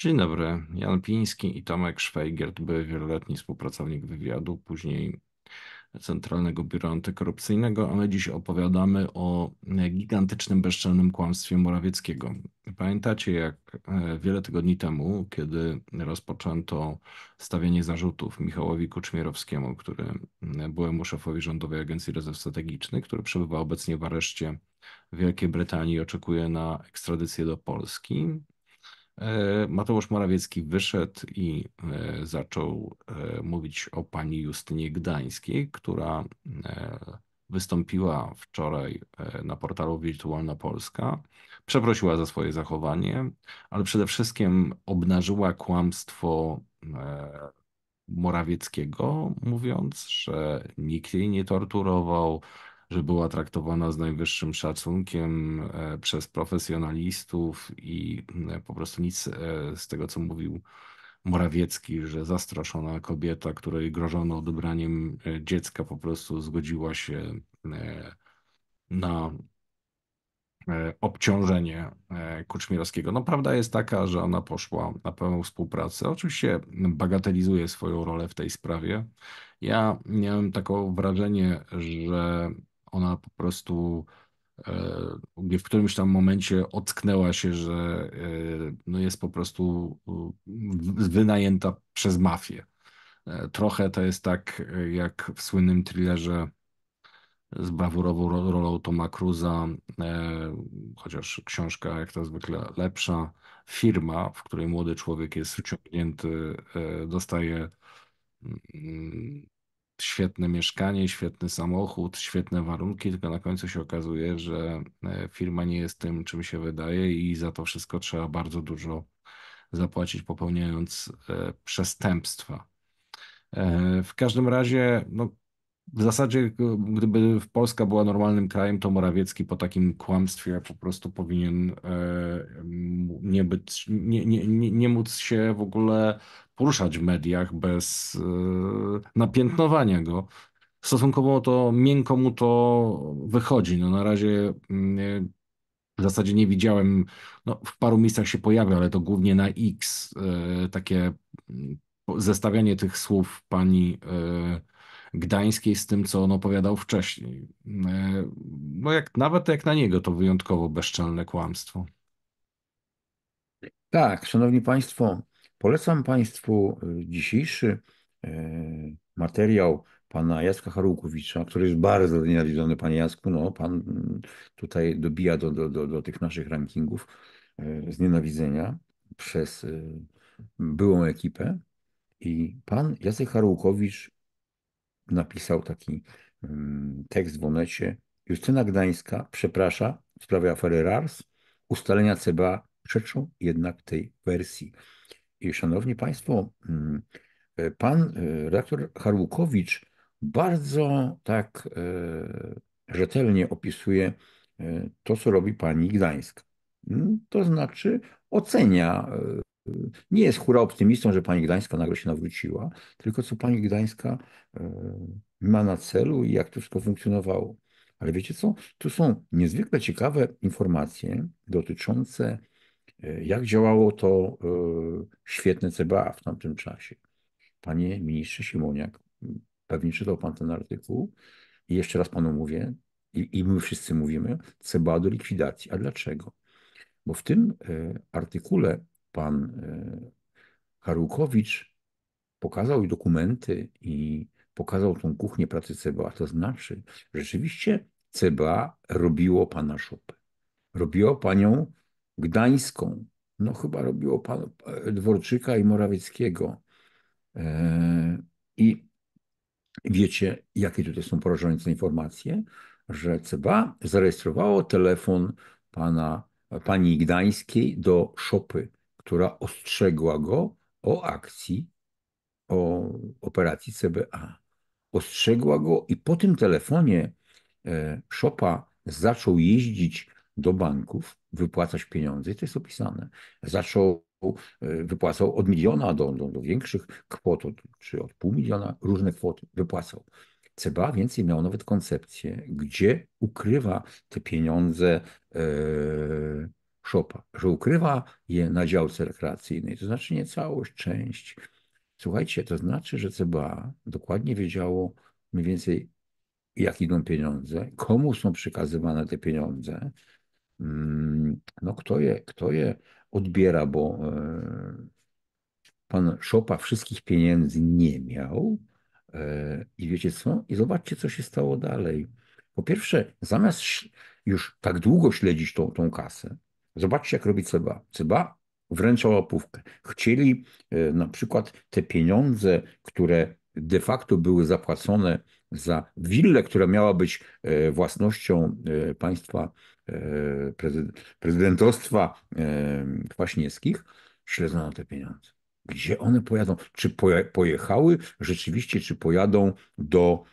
Dzień dobry, Jan Piński i Tomek Szwajgert, były wieloletni współpracownik wywiadu, później Centralnego Biura Antykorupcyjnego, ale dziś opowiadamy o gigantycznym, bezczelnym kłamstwie Morawieckiego. Pamiętacie, jak e, wiele tygodni temu, kiedy rozpoczęto stawianie zarzutów Michałowi Kuczmierowskiemu, który e, byłemu szefowi Rządowej Agencji Rezerw Strategicznych, który przebywa obecnie w areszcie w Wielkiej Brytanii, oczekuje na ekstradycję do Polski, E, Mateusz Morawiecki wyszedł i e, zaczął e, mówić o pani Justynie Gdańskiej, która wystąpiła wczoraj na portalu Wirtualna Polska, przeprosiła za swoje zachowanie, ale przede wszystkim obnażyła kłamstwo Morawieckiego, mówiąc, że nikt jej nie torturował, że była traktowana z najwyższym szacunkiem e, przez profesjonalistów i e, po prostu nic e, z tego, co mówił Morawiecki, że zastraszona kobieta, której grożono odebraniem dziecka, po prostu zgodziła się na obciążenie Kuczmirowskiego. No prawda jest taka, że ona poszła na pełną współpracę. Oczywiście bagatelizuje swoją rolę w tej sprawie. Ja miałem takie wrażenie, że ona po prostu e, w którymś tam momencie ocknęła się, że e, no jest po prostu wynajęta przez mafię. E, trochę to jest tak jak w słynnym thrillerze z brawurową rolą Toma Cruza, chociaż książka jak to zwykle lepsza, firma, w której młody człowiek jest wciągnięty, dostaje mm, świetne mieszkanie, świetny samochód, świetne warunki, tylko na końcu się okazuje, że e, firma nie jest tym, czym się wydaje i za to wszystko trzeba bardzo dużo zapłacić, popełniając e, przestępstwa. E, w każdym razie no, w zasadzie, e, gdyby Polska była normalnym krajem, to Morawiecki po takim kłamstwie po prostu powinien e, nie, być, nie, nie, nie, nie móc się w ogóle poruszać w mediach bez e, napiętnowania go. Stosunkowo to miękko mu to wychodzi. No na razie w zasadzie nie widziałem, no w paru miejscach się pojawia, ale to głównie na X takie zestawianie tych słów pani Gdańskiej z tym, co on opowiadał wcześniej. E, no jak, nawet jak na niego to wyjątkowo bezczelne kłamstwo. Tak, szanowni państwo, polecam państwu e, dzisiejszy e, materiał pana Jacka Harułkowicza, który jest bardzo nienawidzony, panie Jacku. No, pan mm, tutaj dobija do, do, do, do tych naszych rankingów znienawidzenia przez byłą ekipę. I pan Jacek Harułkowicz napisał taki mm, tekst w Onecie. Justyna Gdańska przeprasza w sprawie afery RARS. Ustalenia CBA przeczą jednak tej wersji. I szanowni Państwo, mm, e, pan e, redaktor Harłukowicz bardzo tak e, rzetelnie opisuje to, co robi pani Gdańska. Mm, to znaczy ocenia nie jest hura optymistą, że pani Gdańska nagle się nawróciła, tylko co pani Gdańska e, ma na celu i jak to wszystko funkcjonowało. Ale wiecie co? Tu są niezwykle ciekawe informacje dotyczące, e, jak działało to e, świetne CBA w tamtym czasie. Panie ministrze Simoniak, pewnie czytał pan ten artykuł i jeszcze raz panu mówię, i, i my wszyscy mówimy, CBA do likwidacji. A dlaczego? Bo w tym artykule pan Harukowicz y, pokazał dokumenty i pokazał tą kuchnię pracy CBA. To znaczy, rzeczywiście CBA robiło pana Szopę. Robiło panią Gdańską. No chyba robiło pan e, Dworczyka i Morawieckiego. E, I wiecie, jakie tutaj są porażające informacje? Że CBA zarejestrowało telefon pana, pani Gdańskiej do Szopy która ostrzegła go o akcji, o operacji CBA. Ostrzegła go i po tym telefonie e, Szopa zaczął jeździć do banków, wypłacać pieniądze, i to jest opisane. Zaczął, e, wypłacał od miliona do, do, do większych kwot, czy od pół miliona, różne kwoty wypłacał. CBA więcej miał nawet koncepcję, gdzie ukrywa te pieniądze. Yy, Szopa, że ukrywa je na działce rekreacyjnej, to znaczy nie całość, część. Słuchajcie, to znaczy, że CBA dokładnie wiedziało mniej więcej, jak idą pieniądze, komu są przekazywane te pieniądze, mm, no kto je, kto je odbiera, bo e, pan Szopa wszystkich pieniędzy nie miał. E, I wiecie co? I zobaczcie, co się stało dalej. Po pierwsze, zamiast już tak długo śledzić tą, tą kasę, Zobaczcie, jak robi CBA. CBA wręcza łapówkę. Chcieli e, na przykład te pieniądze, które de facto były zapłacone za willę, która miała być e, własnością e, państwa prezydentostwa Kwaśniewskich, śledzono te pieniądze. Gdzie one pojadą? Czy pojechały rzeczywiście, czy pojadą do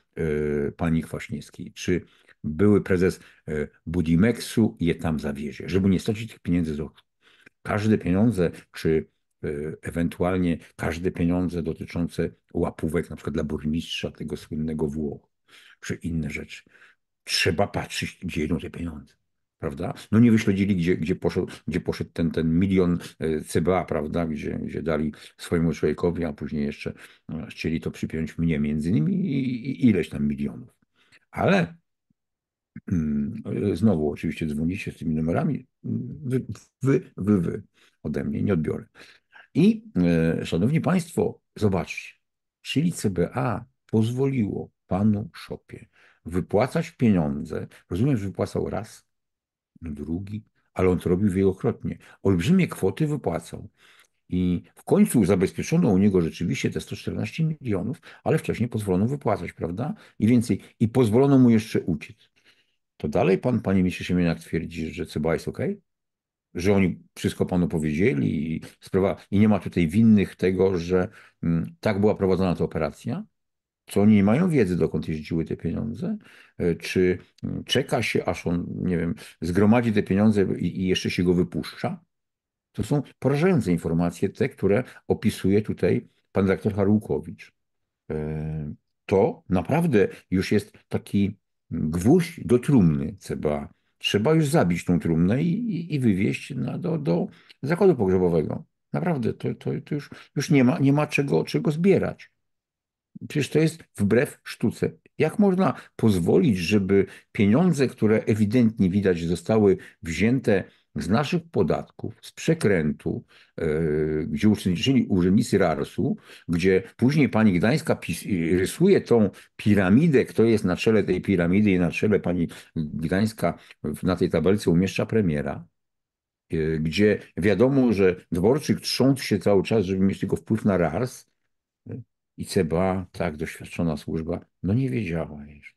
pani Kwaśniewskiej? Czy były prezes e, Budimexu je tam zawiezie, żeby nie stracić tych pieniędzy z oczu. Każde pieniądze, czy e, ewentualnie każde pieniądze dotyczące łapówek, na przykład dla burmistrza tego słynnego Włoch, czy inne rzeczy. Trzeba patrzeć, gdzie idą te pieniądze prawda? No nie wyśledzili, gdzie, gdzie, poszedł, gdzie poszedł ten, ten milion e, CBA, prawda? Gdzie, gdzie dali swojemu człowiekowi, a później jeszcze chcieli to przypiąć mnie między innymi i, i ileś tam milionów. Ale Mm, znowu oczywiście dzwonicie z tymi numerami. Wy, wy, wy, wy ode mnie, nie odbiorę. I e, szanowni państwo, zobaczcie, czyli CBA pozwoliło panu Szopie wypłacać pieniądze. Rozumiem, że wypłacał raz, drugi, ale on to robił wielokrotnie. Olbrzymie kwoty wypłacał. I w końcu zabezpieczono u niego rzeczywiście te 114 milionów, ale wcześniej pozwolono wypłacać, prawda? I więcej, i pozwolono mu jeszcze uciec to dalej pan, panie mistrz Siemieniak, twierdzi, że CBA jest ok? Że oni wszystko panu powiedzieli i, sprawa, i nie ma tutaj winnych tego, że m, mm, tak była prowadzona ta operacja? co oni nie mają wiedzy, dokąd jeździły te pieniądze? E, czy mm, czeka się, aż on, nie wiem, zgromadzi te pieniądze i, i jeszcze się go wypuszcza? To są porażające informacje, te, które opisuje tutaj pan doktor Harukowicz, e, To naprawdę już jest taki gwóźdź do trumny trzeba, trzeba już zabić tą trumnę i, i, i wywieźć na, do, do zakładu pogrzebowego. Naprawdę, to, to, to już, już nie ma, nie ma czego, czego zbierać. Przecież to jest wbrew sztuce. Jak można pozwolić, żeby pieniądze, które ewidentnie widać zostały wzięte z naszych podatków, z przekrętu, e, gdzie uczestniczyli urzędnicy Rarsu, gdzie później pani Gdańska pis, rysuje tą piramidę, kto jest na czele tej piramidy i na czele pani Gdańska na tej tabelce umieszcza premiera e, gdzie wiadomo, że Dworczyk trząsł się cały czas, żeby mieć tylko wpływ na RARS e, i CBA, tak doświadczona służba, no nie wiedziała jeszcze.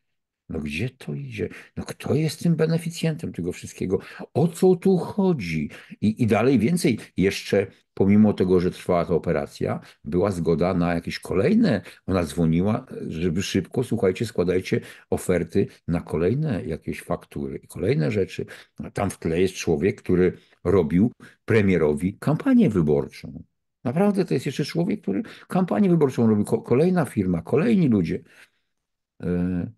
No gdzie to idzie? No kto jest tym beneficjentem tego wszystkiego? O co tu chodzi? I, i dalej więcej, jeszcze pomimo tego, że trwała ta operacja, była zgoda na jakieś kolejne. Ona dzwoniła, żeby szybko, słuchajcie, składajcie oferty na kolejne jakieś faktury i kolejne rzeczy. Tam w tle jest człowiek, który robił premierowi kampanię wyborczą. Naprawdę to jest jeszcze człowiek, który kampanię wyborczą robi. Kolejna firma, kolejni ludzie. E,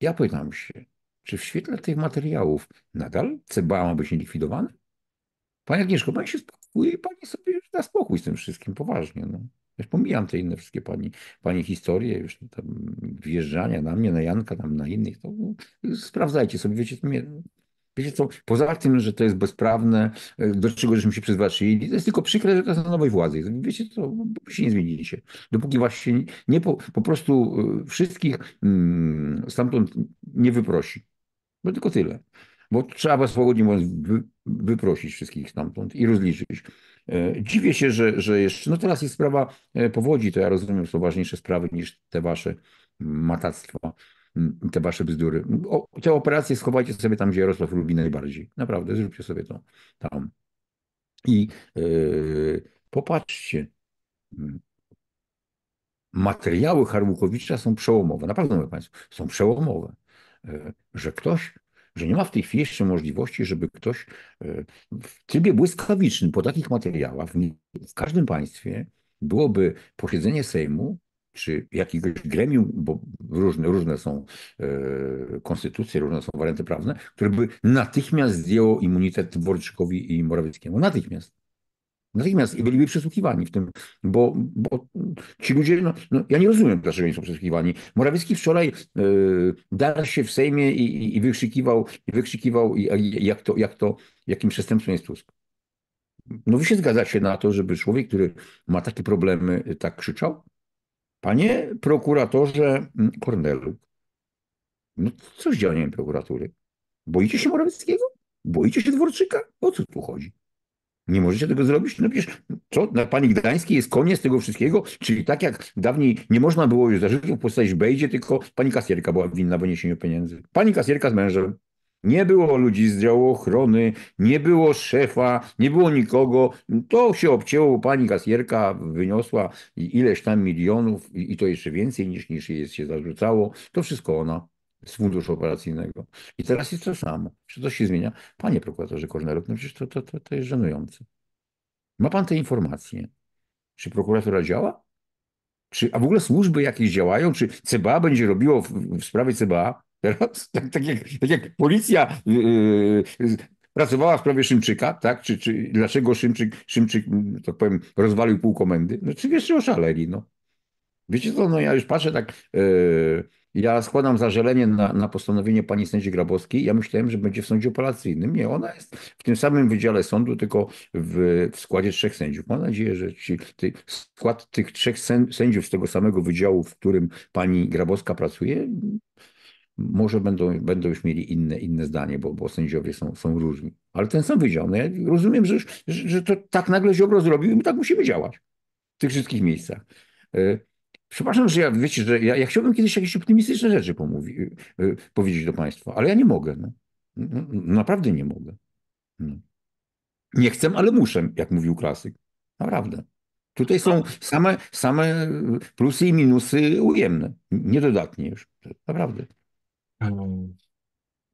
ja pytam się, czy w świetle tych materiałów nadal CBA ma być nielikwidowane? Pani Agnieszko, pani się spokój i pani sobie da spokój z tym wszystkim, poważnie. No. Już pomijam te inne wszystkie pani, pani historie, już tam wjeżdżania na mnie, na Janka, tam na innych. To, no, sprawdzajcie sobie, wiecie, mnie, Wiecie co, poza tym, że to jest bezprawne, e, do czego żeśmy się przyzwyczaili, to jest tylko przykre, że to jest na nowej władzy. Wiecie co, Dopóki się nie zmieniliście. Dopóki właśnie nie po, po prostu e, wszystkich mm, stamtąd nie wyprosi. bo tylko tyle. Bo trzeba was swobodnie wy, wyprosić wszystkich stamtąd i rozliczyć. E, dziwię się, że, że jeszcze, no teraz jest sprawa powodzi, to ja rozumiem, są ważniejsze sprawy niż te wasze mm, matactwa. Mm, te wasze bzdury. O, te operacje schowajcie sobie tam, gdzie Jarosław lubi najbardziej. Naprawdę, zróbcie sobie to tam. I yy, popatrzcie, hmm. materiały Harłukowicza są przełomowe. Naprawdę mówię Państwu, są przełomowe. Yy, że ktoś, że nie ma w tej chwili jeszcze możliwości, żeby ktoś yy, w trybie błyskawicznym po takich materiałach w każdym państwie byłoby posiedzenie Sejmu czy jakiegoś gremium, bo różne, różne są e, konstytucje, różne są warianty prawne, które by natychmiast zdjęło immunitet Dworczykowi i Morawieckiemu. Natychmiast. Natychmiast i byliby przesłuchiwani w tym, bo, bo ci ludzie, no, no, ja nie rozumiem, dlaczego nie są przesłuchiwani. Morawiecki wczoraj yy, się w Sejmie i, i wykrzykiwał, i wykrzykiwał i, jak to, jak to, jakim przestępstwem jest Tusk. No wy się zgadzacie na to, żeby człowiek, który ma takie problemy, tak krzyczał? Panie prokuratorze mm, Kornelu, no co z działaniem prokuratury? Boicie się Morawieckiego? Boicie się Dworczyka? O co tu chodzi? Nie możecie tego zrobić? No przecież co, na Pani Gdańskiej jest koniec tego wszystkiego? Czyli tak jak dawniej nie można było już zażytków postawić w Bejdzie, tylko Pani kasierka była winna w wyniesieniu pieniędzy. Pani kasierka z mężem. Nie było ludzi z działu ochrony, nie było szefa, nie było nikogo. To się obcięło, pani kasjerka wyniosła ileś tam milionów i to jeszcze więcej niż, niż się zarzucało. To wszystko ona z funduszu operacyjnego. I teraz jest to samo. Czy coś się zmienia? Panie prokuratorze Korneluk, no przecież to, to, to, to jest żenujące. Ma pan te informacje. Czy prokuratura działa? Czy, a w ogóle służby jakieś działają? Czy CBA będzie robiło w, w sprawie CBA? Teraz, tak, tak, jak, tak jak policja yy, pracowała w sprawie Szymczyka, tak? Czy, czy dlaczego Szymczyk, Szymczyk, mm, tak powiem, rozwalił pół komendy? No czy jeszcze oszaleli, no. Wiecie co, no ja już patrzę tak, yy, ja składam zażalenie na, na postanowienie pani sędzi Grabowskiej. Ja myślałem, że będzie w sądzie operacyjnym. Nie, ona jest w tym samym wydziale sądu, tylko w, w składzie trzech sędziów. Mam nadzieję, że ci, ty, skład tych trzech sędziów z tego samego wydziału, w którym pani Grabowska pracuje, może będą, będą już mieli inne, inne zdanie, bo, bo sędziowie są, są różni. Ale ten sam wydział, no ja rozumiem, że, że, że to tak nagle Ziobro zrobił i my tak musimy działać w tych wszystkich miejscach. E, przepraszam, że ja, wiecie, że ja, ja chciałbym kiedyś jakieś optymistyczne rzeczy pomówi, e, powiedzieć do Państwa, ale ja nie mogę. No. Naprawdę nie mogę. No. Nie chcę, ale muszę, jak mówił klasyk. Naprawdę. Tutaj są same, same plusy i minusy ujemne, niedodatnie już. Naprawdę.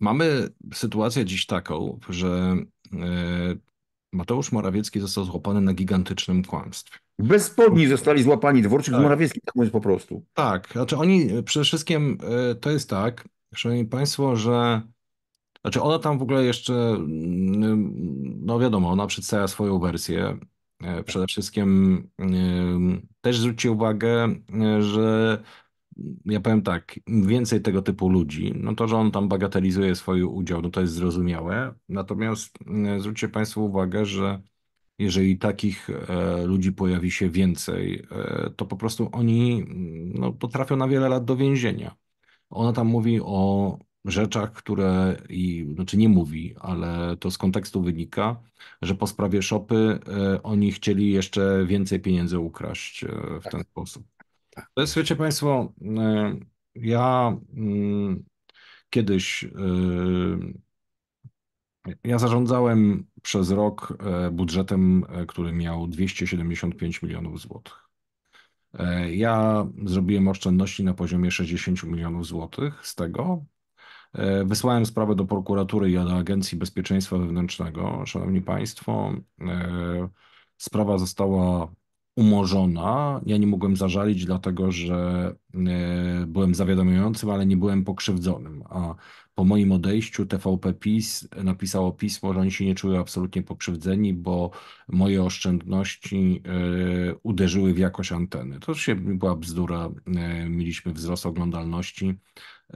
Mamy sytuację dziś taką, że e, Mateusz Morawiecki został złapany na gigantycznym kłamstwie. Bez spodni zostali złapani Dworczyk tak. z Morawieckim, tak mówiąc po prostu. Tak, znaczy oni e, przede wszystkim, e, to jest tak, szanowni państwo, że znaczy ona tam w ogóle jeszcze, mm, no wiadomo, ona przedstawia swoją wersję. Przede wszystkim też zwróćcie uwagę, że ja powiem tak, więcej tego typu ludzi, no to, że on tam bagatelizuje swój udział, no to jest zrozumiałe. Natomiast mm, zwróćcie Państwo uwagę, że jeżeli takich e, ludzi pojawi się więcej, e, to po prostu oni no, potrafią na wiele lat do więzienia. Ona tam mówi o rzeczach, które, i, znaczy nie mówi, ale to z kontekstu wynika, że po sprawie szopy e, oni chcieli jeszcze więcej pieniędzy ukraść w tak. ten sposób. To jest, wiecie Państwo, e, ja mm, kiedyś e, ja zarządzałem przez rok e, budżetem, który miał 275 milionów złotych. Ja zrobiłem oszczędności na poziomie 60 milionów złotych z tego. Wysłałem sprawę do prokuratury i do Agencji Bezpieczeństwa Wewnętrznego. Szanowni Państwo, sprawa została umorzona. Ja nie mogłem zażalić, dlatego że e, byłem zawiadamiającym, ale nie byłem pokrzywdzonym. A po moim odejściu TVP PiS napisało pismo, że oni się nie czują absolutnie pokrzywdzeni, bo moje oszczędności e, uderzyły w jakość anteny. To się była bzdura. E, mieliśmy wzrost oglądalności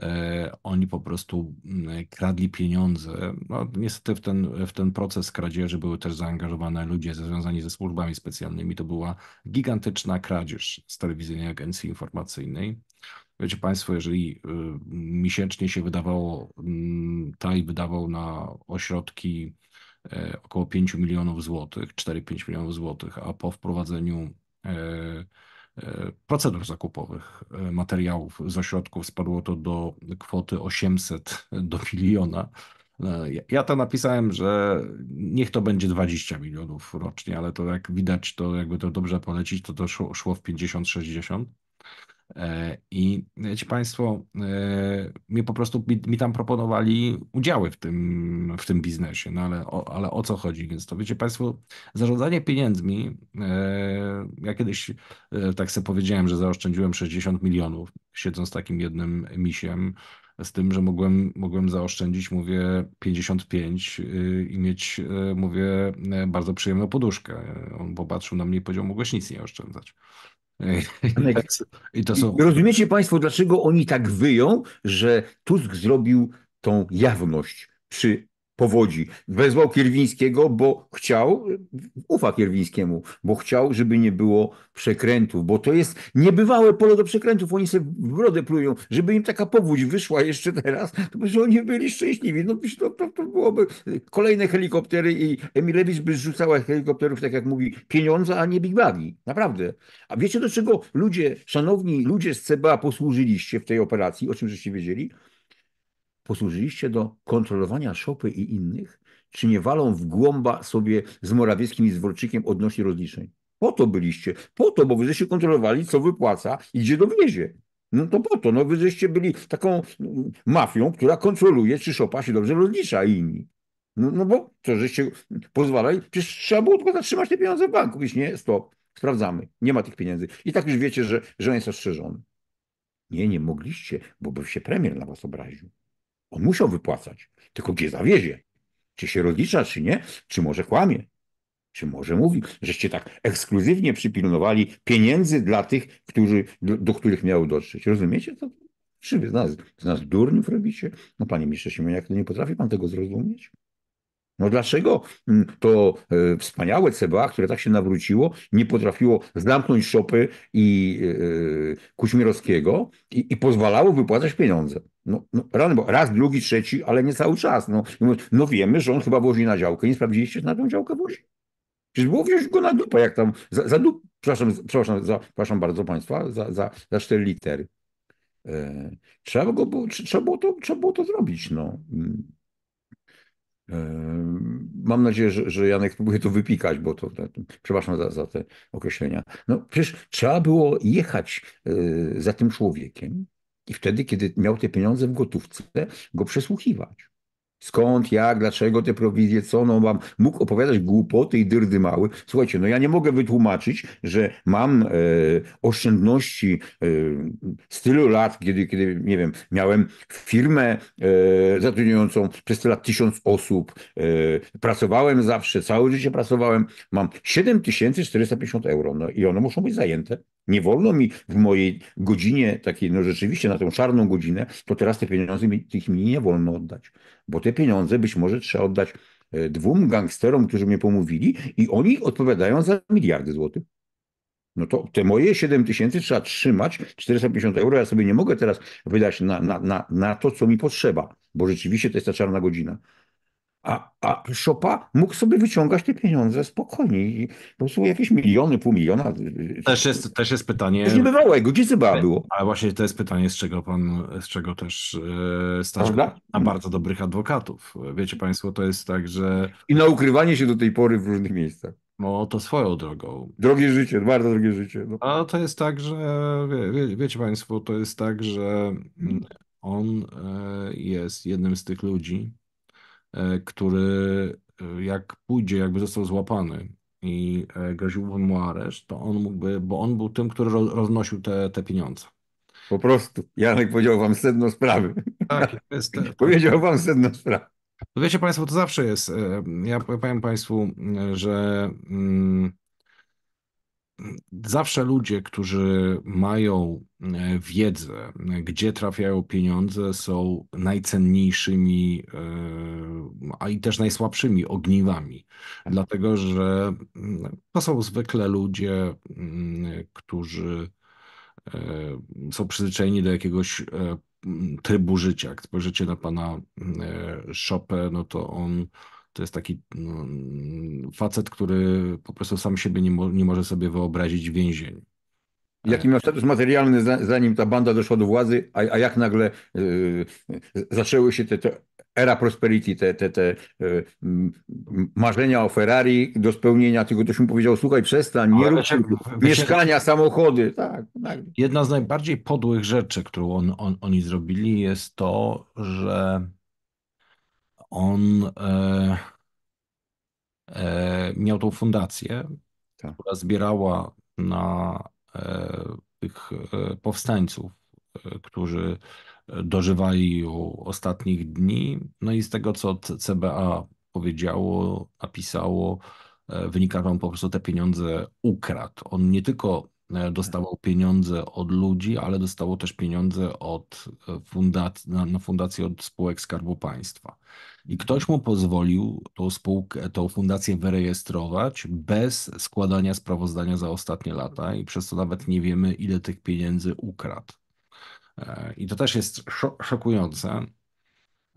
E, oni po prostu mm, kradli pieniądze. No, niestety w ten, w ten proces kradzieży były też zaangażowane ludzie związani ze służbami specjalnymi. To była gigantyczna kradzież z telewizyjnej agencji informacyjnej. Wiecie Państwo, jeżeli y, miesięcznie się wydawało, mm, taj wydawał na ośrodki e, około 5 milionów złotych, 4-5 milionów złotych, a po wprowadzeniu e, E, procedur zakupowych e, materiałów z ośrodków. Spadło to do kwoty 800 do miliona. E, ja to napisałem, że niech to będzie 20 milionów rocznie, ale to jak widać, to jakby to dobrze polecić, to to szło, w 50-60. E, I ci Państwo, e, mi po prostu mi, mi, tam proponowali udziały w tym, w tym biznesie, no ale o, ale o co chodzi? Więc to wiecie Państwo, zarządzanie pieniędzmi, e, ja kiedyś tak sobie powiedziałem, że zaoszczędziłem 60 milionów, siedząc takim jednym misiem, z tym, że mogłem, mogłem zaoszczędzić, mówię, 55 i mieć, mówię, bardzo przyjemną poduszkę. On popatrzył na mnie i powiedział, mogłeś nic nie oszczędzać. Tak I to są... Rozumiecie Państwo, dlaczego oni tak wyją, że Tusk zrobił tą jawność przy powodzi. Wezwał Kierwińskiego, bo chciał, ufa Kierwińskiemu, bo chciał, żeby nie było przekrętów, bo to jest niebywałe pole do przekrętów. Oni sobie w brodę plują. Żeby im taka powódź wyszła jeszcze teraz, to by oni byli szczęśliwi. No to, to, to byłoby kolejne helikoptery i Emilewicz by zrzucała helikopterów, tak jak mówi, pieniądze, a nie Big Bagi. Naprawdę. A wiecie do czego ludzie, szanowni ludzie z CBA posłużyliście w tej operacji, o czym żeście wiedzieli? posłużyliście do kontrolowania szopy i innych? Czy nie walą w głąba sobie z Morawieckim i z odnośnie rozliczeń? Po to byliście, po to, bo wy żeście kontrolowali, co wypłaca i gdzie dowiezie. No to po to, no wy żeście byli taką mm, mafią, która kontroluje, czy szopa się dobrze rozlicza i inni. No, no bo to, żeście pozwalali, przecież trzeba było tylko zatrzymać te pieniądze w banku. Jeśli nie, stop, sprawdzamy, nie ma tych pieniędzy. I tak już wiecie, że, że on jest ostrzeżony. Nie, nie mogliście, bo by się premier na was obraził. On musiał wypłacać. Tylko gdzie zawiezie? Czy się rozlicza, czy nie? Czy może kłamie? Czy może mówi, żeście tak ekskluzywnie przypilnowali pieniędzy dla tych, którzy, do, których miały dotrzeć? Rozumiecie to? Czy wy z nas, z nas durniów robicie? No panie ministrze to nie potrafi pan tego zrozumieć? No dlaczego mm, to e, wspaniałe CBA, które tak się nawróciło, nie potrafiło zamknąć szopy i e, e, Kuźmierowskiego i, i pozwalało wypłacać pieniądze? No, no rany, bo raz, drugi, trzeci, ale nie cały czas. No, no, no wiemy, że on chyba wozi na działkę. Nie sprawdziliście, że na tą działkę wozi? Przecież było wziąć go na dupę, jak tam, za, za dup, przepraszam, przepraszam, za, przepraszam bardzo Państwa, za, za, za cztery litery. Trzeba, go, trzeba, było to, trzeba było to zrobić. No. Mm. Mam nadzieję, że, że Janek próbuje to wypikać, bo to, to, e, to przepraszam za, za, te określenia. No przecież trzeba było jechać e, za tym człowiekiem i wtedy, kiedy miał te pieniądze w gotówce, go przesłuchiwać. Skąd, jak, dlaczego te prowizje, co no mam. Mógł opowiadać głupoty i dyrdy mały. Słuchajcie, no ja nie mogę wytłumaczyć, że mam e, oszczędności e, z tylu lat, kiedy, kiedy, nie wiem, miałem firmę e, zatrudniającą przez te lat tysiąc osób, e, pracowałem zawsze, całe życie pracowałem, mam 7450 euro, no i one muszą być zajęte. Nie wolno mi w mojej godzinie takiej, no rzeczywiście na tą czarną godzinę, to teraz te pieniądze tych mi nie wolno oddać. Bo te pieniądze być może trzeba oddać e, dwóm gangsterom, którzy mnie pomówili i oni odpowiadają za miliardy złotych. No to te moje 7 tysięcy trzeba trzymać, 450 euro, ja sobie nie mogę teraz wydać na, na, na, na to, co mi potrzeba, bo rzeczywiście to jest ta czarna godzina. A, a Szopa mógł sobie wyciągać te pieniądze spokojnie i po prostu jakieś miliony, pół miliona. Y, y, też jest, też jest pytanie. Też nie bywało, jego dzicy była było. Ale właśnie to jest pytanie, z czego pan, z czego też e, stać Prawda? na bardzo dobrych adwokatów. Wiecie państwo, to jest tak, że... I na ukrywanie się do tej pory w różnych miejscach. No to swoją drogą. Drogie życie, bardzo drogie życie. No. A to jest tak, że wie, wie, wiecie państwo, to jest tak, że mm, on e, jest jednym z tych ludzi, E, który e, jak pójdzie, jakby został złapany i e, groziłby mu areszt, to on mógłby, bo on był tym, który roznosił te, te pieniądze. Po prostu. Janek powiedział wam sedno sprawy. Tak, jest. powiedział wam sedno sprawy. Wiecie Państwo, to zawsze jest. Ja powiem Państwu, że mm, zawsze ludzie, którzy mają e, wiedzę, gdzie trafiają pieniądze, są najcenniejszymi, e, a i też najsłabszymi ogniwami, dlatego że mm, to są zwykle ludzie, mm, którzy e, są przyzwyczajeni do jakiegoś trybu życia. Jak spojrzycie na pana Chopę, no to on to jest taki no, facet, który po prostu sam siebie nie, mo nie może sobie wyobrazić więzień. Jaki miał e, status materialny, zanim ta banda doszła do władzy, a, a jak nagle yy, zaczęły się te, te era prosperity, te, te, te yy, marzenia o Ferrari do spełnienia, tylko ktoś mu powiedział, słuchaj, przestań, nie rób mieszkania, samochody. Tak, tak, Jedna z najbardziej podłych rzeczy, którą on, on, oni zrobili jest to, że on e, e, miał tą fundację, tak. która zbierała na e, tych e, powstańców, e, którzy dożywali ostatnich dni. No i z tego, co CBA powiedziało, napisało, e, wynika, że on po prostu te pieniądze ukradł. On nie tylko E, tak. dostawał pieniądze od ludzi, ale dostało też pieniądze od e, fundacji, na, na fundację od spółek Skarbu Państwa. I ktoś mu pozwolił tą spółkę, tą fundację wyrejestrować bez składania sprawozdania za ostatnie lata i przez to nawet nie wiemy, ile tych pieniędzy ukradł. E, I to też jest szokujące,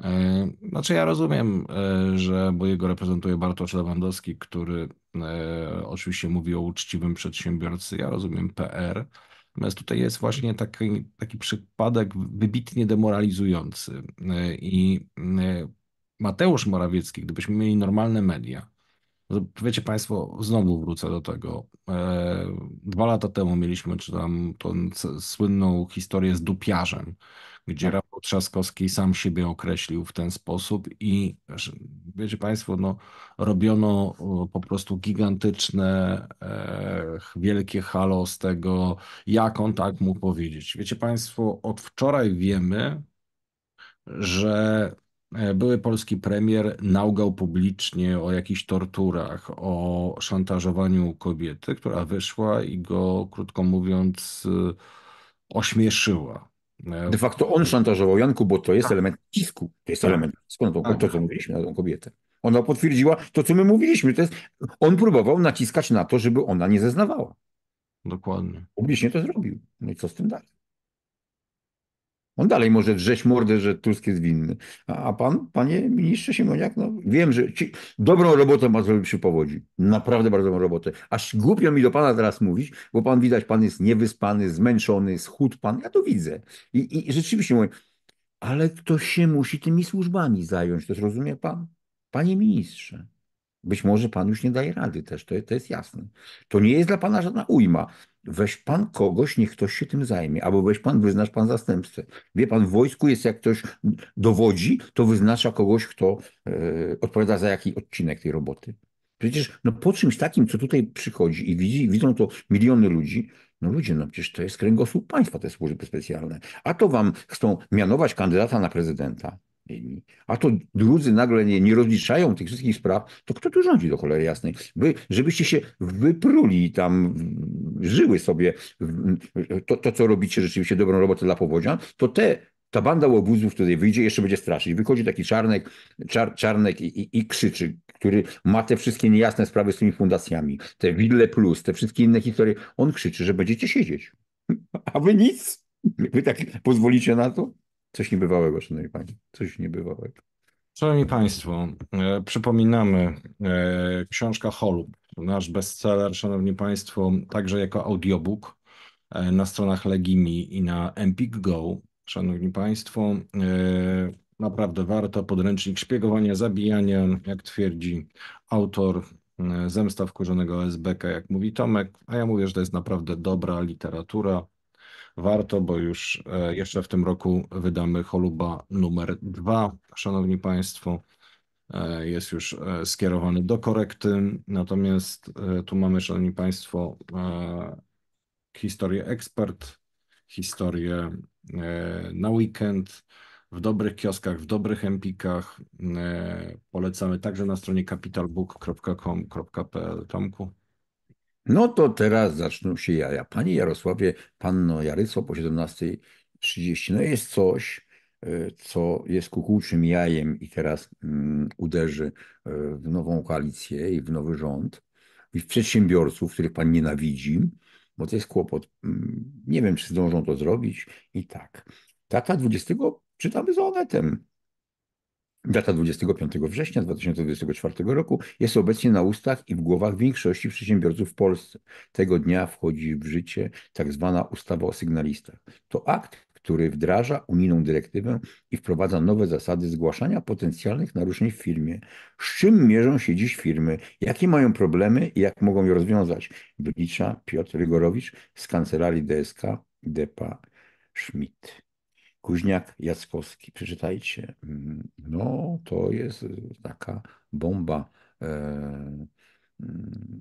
E, znaczy ja rozumiem, e, że bo jego reprezentuje Bartosz Lewandowski, który e, oczywiście mówi o uczciwym przedsiębiorcy, ja rozumiem PR. Natomiast tutaj jest właśnie taki, taki przypadek wybitnie demoralizujący. I Mateusz Morawiecki, gdybyśmy mieli normalne media, Wiecie Państwo, znowu wrócę do tego. Dwa lata temu mieliśmy czy tam tą słynną historię z dupiarzem, gdzie tak. Rafał Trzaskowski sam siebie określił w ten sposób i wiecie Państwo, no, robiono po prostu gigantyczne, e, wielkie halo z tego, jak on tak mógł powiedzieć. Wiecie Państwo, od wczoraj wiemy, że e, były polski premier naugał publicznie o jakichś torturach, o szantażowaniu kobiety, która wyszła i go, krótko mówiąc, e, ośmieszyła. De facto on szantażował Janku, bo to jest tak. element cisku. To jest tak. element cisku na no tą, tak. to, co mówiliśmy na tą kobietę. Ona potwierdziła to, co my mówiliśmy. To jest, on próbował naciskać na to, żeby ona nie zeznawała. Dokładnie. Publicznie to zrobił. No i co z tym dalej? On dalej może drzeć mordę, że Tusk jest winny. A, pan, panie ministrze Siemoniak, no wiem, że ci, dobrą robotę ma zrobić przy powodzi. Naprawdę bardzo dobrą robotę. Aż głupio mi do pana teraz mówić, bo pan widać, pan jest niewyspany, zmęczony, schudł pan. Ja to widzę. I, i rzeczywiście mówię, ale ktoś się musi tymi służbami zająć. To rozumie pan? Panie ministrze. Być może pan już nie daje rady też, to, to jest jasne. To nie jest dla pana żadna ujma weź pan kogoś, niech ktoś się tym zajmie, albo weź pan, wyznasz pan zastępcę. Wie pan, w wojsku jest jak ktoś dowodzi, to wyznacza kogoś, kto e, odpowiada za jaki odcinek tej roboty. Przecież no, po czymś takim, co tutaj przychodzi i widzi, widzą to miliony ludzi, no ludzie, no przecież to jest kręgosłup państwa, te służby specjalne. A to wam chcą mianować kandydata na prezydenta, a to drudzy nagle nie, nie rozliczają tych wszystkich spraw, to kto tu rządzi do cholery jasnej? By, żebyście się wypruli tam żyły sobie to, to, co robicie rzeczywiście dobrą robotę dla powodzia, to te ta banda łobuzów tutaj wyjdzie, jeszcze będzie straszyć. Wychodzi taki czarnek, czar, czarnek i, i, i, krzyczy, który ma te wszystkie niejasne sprawy z tymi fundacjami, te Widle Plus, te wszystkie inne historie. On krzyczy, że będziecie siedzieć. A wy nic. Wy tak pozwolicie na to? Coś niebywałego, szanowni państwo. Coś niebywałego. Szanowni Państwo, e, przypominamy, e, książka Holub, nasz bestseller, Szanowni Państwo, także jako audiobook e, na stronach Legimi i na Empik Go. Szanowni Państwo, naprawdę warto. Podręcznik szpiegowania, zabijania, jak twierdzi autor, zemsta wkurzonego SBK, jak mówi Tomek, a ja mówię, że to jest naprawdę dobra literatura warto, bo już e, jeszcze w tym roku wydamy choluba numer dwa, Szanowni Państwo, e, jest już e, skierowany do korekty. Natomiast tu mamy, Szanowni Państwo, historię ekspert, historię na weekend w dobrych kioskach, w dobrych empikach. Polecamy także na stronie capitalbook.com.pl. Tomku? No to teraz zaczną się jaja. Panie Jarosławie, panno Jaryco po 17.30. No jest coś, e, co jest kukułczym jajem i teraz mm, uderzy e, w nową koalicję i w nowy rząd i w przedsiębiorców, których pan nienawidzi, bo to jest kłopot. Mm, nie wiem, czy zdążą to zrobić. I tak. Data 20 czytamy z onetem. Data 25 września 2024 roku jest obecnie na ustach i w głowach większości przedsiębiorców w Polsce. Tego dnia wchodzi w życie tzw. Tak ustawa o sygnalistach. To akt, który wdraża unijną dyrektywę i wprowadza nowe zasady zgłaszania potencjalnych naruszeń w firmie. Z czym mierzą się dziś firmy, jakie mają problemy i jak mogą je rozwiązać, wylicza Piotr Rygorowicz z kancelarii DSK DEPA Schmidt. Kuźniak Jackowski, przeczytajcie. Mm, no, to jest y, taka bomba. E, mm,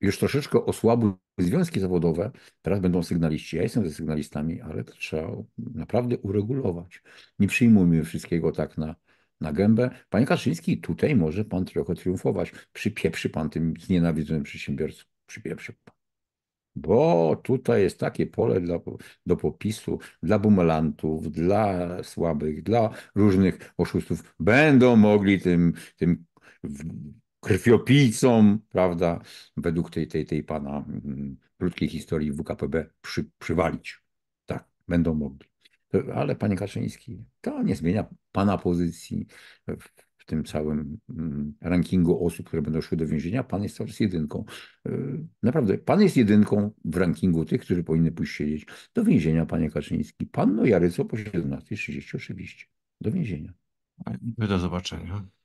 już troszeczkę osłabły związki zawodowe, teraz będą sygnaliści. Ja jestem ze sygnalistami, ale to trzeba naprawdę uregulować. Nie przyjmujmy wszystkiego tak na, na gębę. Panie Kaczyński, tutaj może pan trochę triumfować. Przypieprzy pan tym znienawidzonym przedsiębiorcom. Przypieprzy pan bo tutaj jest takie pole dla, do popisu dla bumelantów, dla słabych, dla różnych oszustów. Będą mogli tym, tym krwiopijcom, prawda, według tej, tej, tej pana mm, krótkiej historii WKPB przy, przywalić. Tak, będą mogli. Ale panie Kaczyński, to nie zmienia pana pozycji w w tym całym mm, rankingu osób, które będą szły do więzienia, pan jest cały czas jedynką. E, naprawdę, pan jest jedynką w rankingu tych, którzy powinny pójść siedzieć do więzienia, panie Kaczyński. Pan Jaryco po 17.30 oczywiście. Do więzienia. Do zobaczenia.